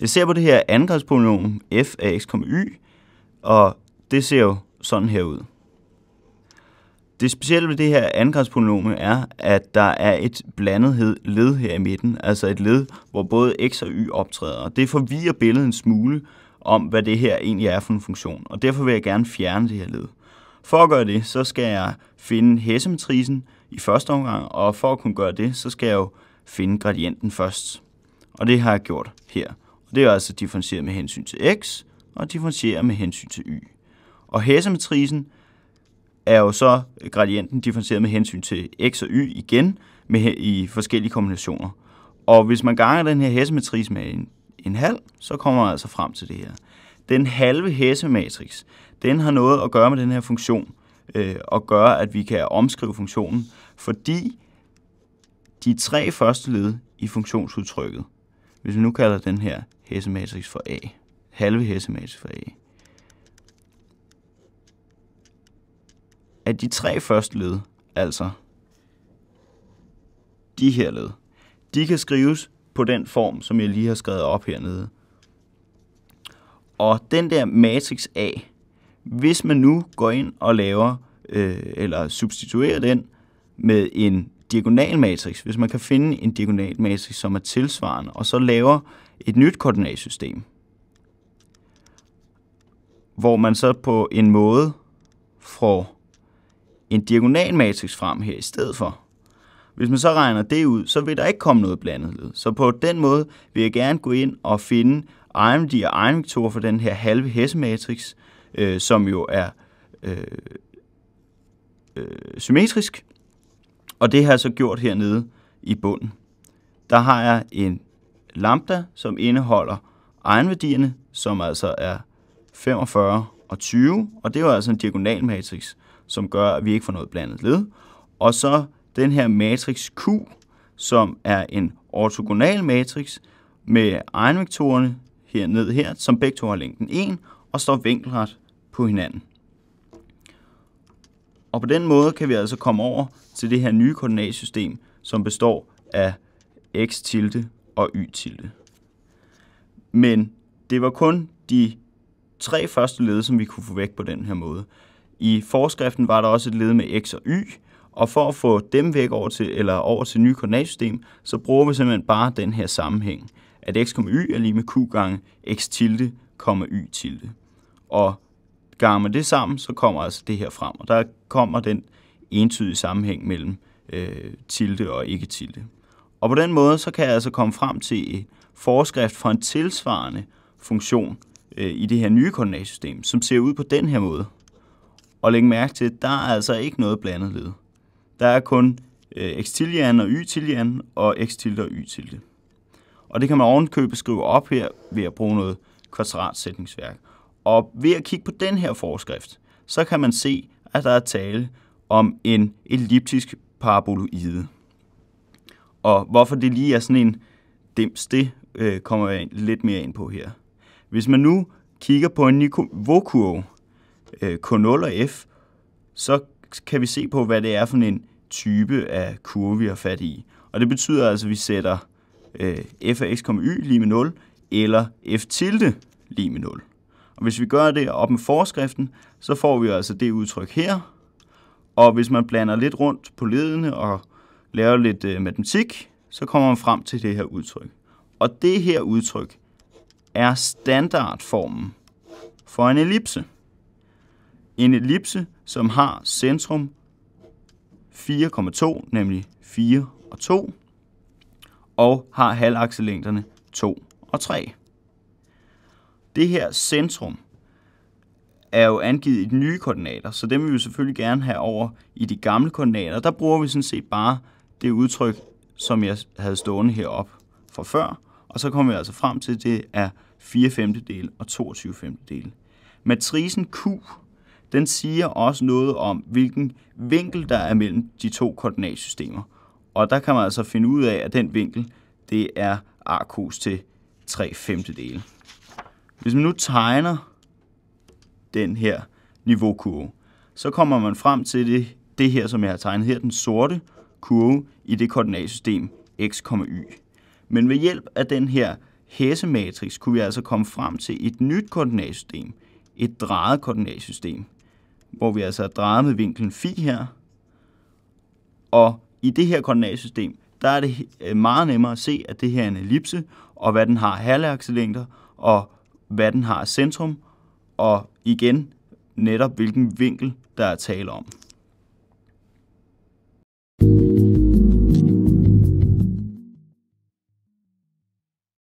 Jeg ser på det her angrebspolynom f af x, y, og det ser jo sådan her ud. Det specielle ved det her angrebspolynom er, at der er et blandet led her i midten, altså et led, hvor både x og y optræder. det forvirrer billedet en smule om, hvad det her egentlig er for en funktion, og derfor vil jeg gerne fjerne det her led. For at gøre det, så skal jeg finde hessematrisen, i første omgang, og for at kunne gøre det, så skal jeg jo finde gradienten først. Og det har jeg gjort her. Og det er altså differentieret med hensyn til x, og differentieret med hensyn til y. Og hæsematrisen er jo så gradienten differentieret med hensyn til x og y igen med, i forskellige kombinationer. Og hvis man ganger den her hæsematris med en, en halv, så kommer man altså frem til det her. Den halve hæsematrix, den har noget at gøre med den her funktion, øh, og gøre, at vi kan omskrive funktionen, fordi de tre første led i funktionsudtrykket, hvis vi nu kalder den her hessematrix for A, halve hessematrix for A, at de tre første led, altså de her led, de kan skrives på den form, som jeg lige har skrevet op hernede. Og den der matrix A, hvis man nu går ind og laver øh, eller substituerer den med en diagonal matrix, hvis man kan finde en diagonal matrix, som er tilsvarende, og så laver et nyt koordinatsystem, hvor man så på en måde får en diagonal matrix frem her i stedet for. Hvis man så regner det ud, så vil der ikke komme noget blandet led. Så på den måde vil jeg gerne gå ind og finde egenværdi og egenvektorer for den her halve hessematrix, matrix øh, som jo er øh, øh, symmetrisk. Og det har jeg så gjort hernede i bunden. Der har jeg en lambda, som indeholder egenværdierne, som altså er 45 og 20, og det er jo altså en diagonalmatrix, som gør, at vi ikke får noget blandet led. Og så den her matrix Q, som er en ortogonal matrix med egenvektorerne hernede her, som begge to har længden 1, og står vinkelret på hinanden. Og på den måde kan vi altså komme over til det her nye koordinatsystem, som består af x tilde og y tilde. Men det var kun de tre første led, som vi kunne få væk på den her måde. I forskriften var der også et led med x og y, og for at få dem væk over til, eller over til nye koordinatsystem, så bruger vi simpelthen bare den her sammenhæng, at x, y er lige med q gange x tilde, y tilde. Og gange man det sammen, så kommer altså det her frem, og der kommer den entydige sammenhæng mellem øh, tilde og ikke tilde. Og på den måde, så kan jeg altså komme frem til en forskrift for en tilsvarende funktion øh, i det her nye koordinatsystem, som ser ud på den her måde. Og læg mærke til, at der er altså ikke noget blandet led. Der er kun øh, x tilde og y tilde og x tilde og y tilde. Og det kan man ovenkøbet skrive op her ved at bruge noget kvadratsætningsværk. Og ved at kigge på den her forskrift, så kan man se, at der er tale om en elliptisk paraboloide. Og hvorfor det lige er sådan en dims, det øh, kommer jeg lidt mere ind på her. Hvis man nu kigger på en niveaukurve, øh, K0 og F, så kan vi se på, hvad det er for en type af kurve, vi har fat i. Og det betyder altså, at vi sætter øh, f af x, y lige med 0, eller f tilde lige med 0. Og hvis vi gør det op med forskriften, så får vi altså det udtryk her. Og hvis man blander lidt rundt på ledene og laver lidt øh, matematik, så kommer man frem til det her udtryk. Og det her udtryk er standardformen for en ellipse. En ellipse, som har centrum 4,2, nemlig 4 og 2, og har halvakselængderne 2 og 3. Det her centrum er jo angivet i de nye koordinater, så dem vil vi selvfølgelig gerne have over i de gamle koordinater. Der bruger vi sådan set bare det udtryk, som jeg havde stående herop fra før, og så kommer vi altså frem til, at det er 4 femtedel og 22 femtedel. Matrisen Q, den siger også noget om, hvilken vinkel der er mellem de to koordinatsystemer. Og der kan man altså finde ud af, at den vinkel, det er arcos til 3 femtedele. Hvis man nu tegner den her niveaukurve, så kommer man frem til det, det her, som jeg har tegnet her, den sorte kurve i det koordinatsystem x, y. Men ved hjælp af den her hæsematrix kunne vi altså komme frem til et nyt koordinatsystem, et drejet koordinatsystem, hvor vi altså har drejet med vinklen phi her. Og i det her koordinatsystem, der er det øh, meget nemmere at se, at det her er en ellipse, og hvad den har halvakselængder, og hvad den har af centrum, og igen netop hvilken vinkel, der er tale om.